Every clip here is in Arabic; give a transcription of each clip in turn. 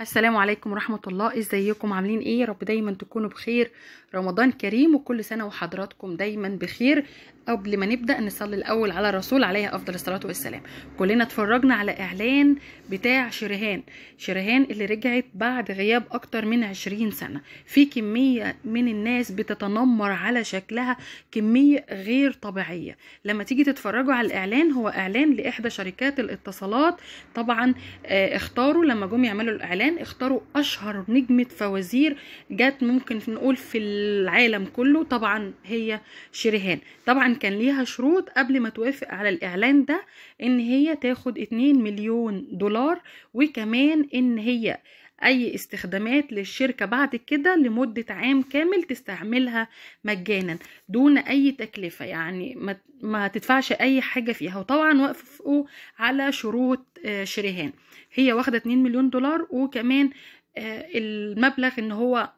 السلام عليكم ورحمة الله ازيكم عاملين ايه رب دايما تكونوا بخير رمضان كريم وكل سنة وحضراتكم دايما بخير قبل ما نبدا نصلي الاول على الرسول عليه افضل الصلاه والسلام كلنا اتفرجنا على اعلان بتاع شريهان شريهان اللي رجعت بعد غياب اكتر من 20 سنه في كميه من الناس بتتنمر على شكلها كميه غير طبيعيه لما تيجي تتفرجوا على الاعلان هو اعلان لاحدى شركات الاتصالات طبعا آه، اختاروا لما جم يعملوا الاعلان اختاروا اشهر نجمه فوازير جت ممكن نقول في العالم كله طبعا هي شريهان طبعا كان ليها شروط قبل ما توافق على الإعلان ده إن هي تاخد 2 مليون دولار وكمان إن هي أي استخدامات للشركة بعد كده لمدة عام كامل تستعملها مجانا دون أي تكلفة يعني ما, تدفعش أي حاجة فيها وطبعا وافقوا على شروط آه، شريهان هي واخدة 2 مليون دولار وكمان آه، المبلغ ان هو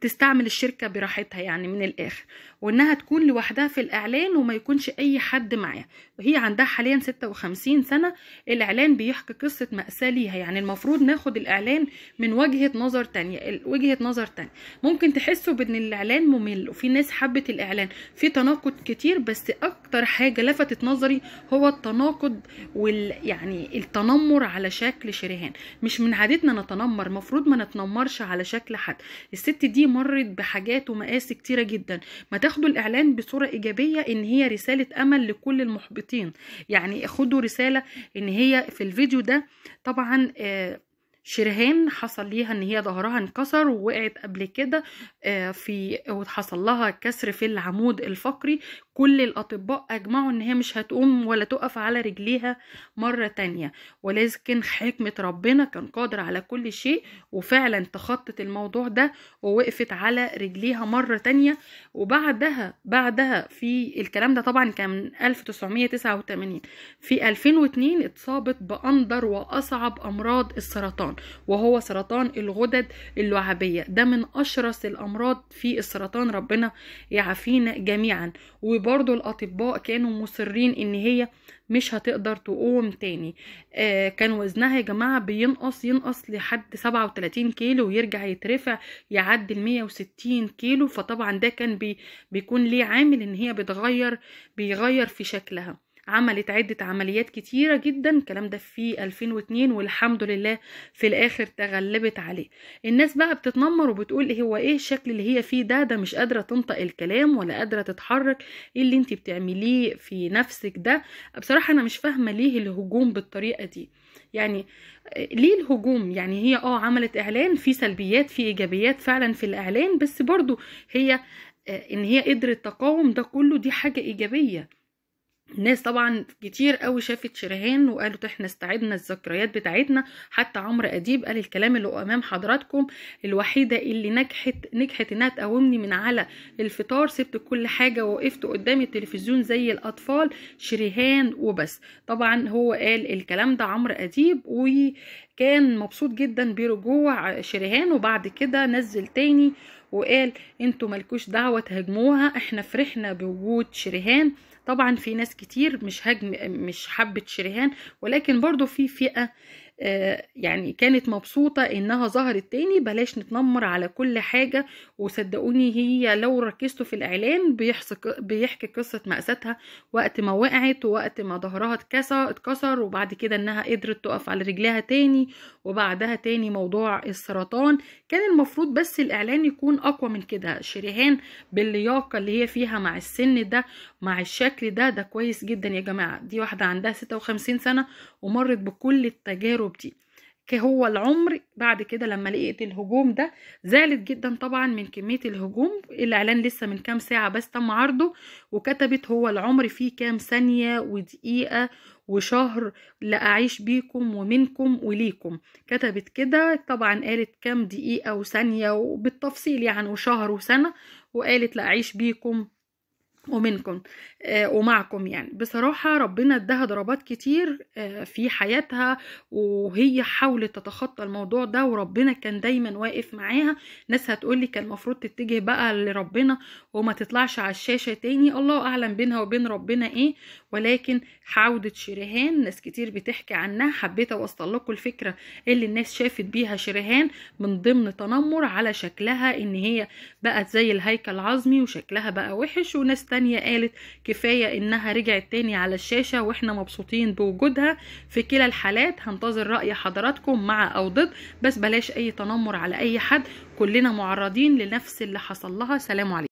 تستعمل الشركة براحتها يعني من الآخر وإنها تكون لوحدها في الإعلان وما يكونش أي حد معاها وهي عندها حاليا 56 سنة الإعلان بيحكي قصة مأساة ليها يعني المفروض ناخد الإعلان من وجهة نظر تانية وجهة نظر تانية ممكن تحسوا بإن الإعلان ممل وفي ناس حبت الإعلان في تناقض كتير بس أكتر حاجة لفتت نظري هو التناقض وال يعني التنمر على شكل شريهان مش من عادتنا نتنمر المفروض ما نتنمرش على شكل حد الست دي مرت بحاجات ومقاس كتيرة جدا ما تاخدوا الإعلان بصورة إيجابية إن هي رسالة أمل لكل المحبطين يعني خدوا رسالة إن هي في الفيديو ده طبعا آه شرهان حصل ليها ان هي ظهرها انكسر ووقعت قبل كده آه، في وحصل لها كسر في العمود الفقري كل الاطباء اجمعوا ان هي مش هتقوم ولا تقف على رجليها مره تانية ولكن حكمه ربنا كان قادر على كل شيء وفعلا تخطت الموضوع ده ووقفت على رجليها مره تانية وبعدها بعدها في الكلام ده طبعا كان من 1989 في 2002 اتصابت باندر واصعب امراض السرطان السرطان وهو سرطان الغدد اللعابيه ده من اشرس الامراض في السرطان ربنا يعافينا جميعا وبرضو الاطباء كانوا مصرين ان هي مش هتقدر تقوم تاني آه كان وزنها يا جماعه بينقص ينقص لحد 37 كيلو ويرجع يترفع يعدي ال 160 كيلو فطبعا ده كان بي بيكون ليه عامل ان هي بتغير بيغير في شكلها عملت عدة عمليات كتيرة جدا الكلام ده في 2002 والحمد لله في الآخر تغلبت عليه الناس بقى بتتنمر وبتقول إيه، هو ايه الشكل اللي هي فيه ده ده مش قادرة تنطق الكلام ولا قادرة تتحرك ايه اللي انت بتعمليه في نفسك ده بصراحة انا مش فاهمة ليه الهجوم بالطريقة دي يعني ليه الهجوم يعني هي اه عملت اعلان في سلبيات في ايجابيات فعلا في الاعلان بس برضو هي آه، ان هي قدرت تقاوم ده كله دي حاجة ايجابية الناس طبعا كتير قوي شافت شرهان وقالت احنا استعدنا الذكريات بتاعتنا حتى عمرو اديب قال الكلام اللي امام حضراتكم الوحيده اللي نجحت نجحت انها تقومني من على الفطار سبت كل حاجه ووقفت قدام التلفزيون زي الاطفال شرهان وبس طبعا هو قال الكلام ده عمرو اديب وكان مبسوط جدا برجوع شرهان وبعد كده نزل تاني وقال انتوا ملكوش دعوه تهاجموها احنا فرحنا بوجود شرهان طبعا في ناس كتير مش هجم مش حبه شريهان ولكن برضو في فئه آه، يعني كانت مبسوطة إنها ظهرت تاني بلاش نتنمر على كل حاجة وصدقوني هي لو ركزتوا في الإعلان بيحكي قصة مأساتها وقت ما وقعت ووقت ما ظهرها اتكسر وبعد كده إنها قدرت تقف على رجلها تاني وبعدها تاني موضوع السرطان كان المفروض بس الإعلان يكون أقوى من كده شريهان باللياقة اللي هي فيها مع السن ده مع الشكل ده ده كويس جدا يا جماعة دي واحدة عندها 56 سنة ومرت بكل التجارب تجربتي هو العمر بعد كده لما لقيت الهجوم ده زعلت جدا طبعا من كمية الهجوم الإعلان لسه من كام ساعة بس تم عرضه وكتبت هو العمر فيه كام ثانية ودقيقة وشهر لأعيش بيكم ومنكم وليكم كتبت كده طبعا قالت كام دقيقة وثانية وبالتفصيل يعني وشهر وسنة وقالت لأعيش بيكم ومنكم آه، ومعكم يعني بصراحة ربنا اداها ضربات كتير آه، في حياتها وهي حاولت تتخطى الموضوع ده وربنا كان دايما واقف معاها ناس هتقولي كان المفروض تتجه بقى لربنا وما تطلعش على الشاشة تاني الله أعلم بينها وبين ربنا ايه ولكن عودة شريهان ناس كتير بتحكي عنها حبيت أوصل لكم الفكرة اللي الناس شافت بيها شريهان من ضمن تنمر على شكلها إن هي بقت زي الهيكل العظمي وشكلها بقى وحش وناس تانية قالت كفاية انها رجعت تاني على الشاشة واحنا مبسوطين بوجودها في كلا الحالات هنتظر رأي حضراتكم مع او ضد بس بلاش اي تنمر على اي حد كلنا معرضين لنفس اللي حصل لها سلام عليكم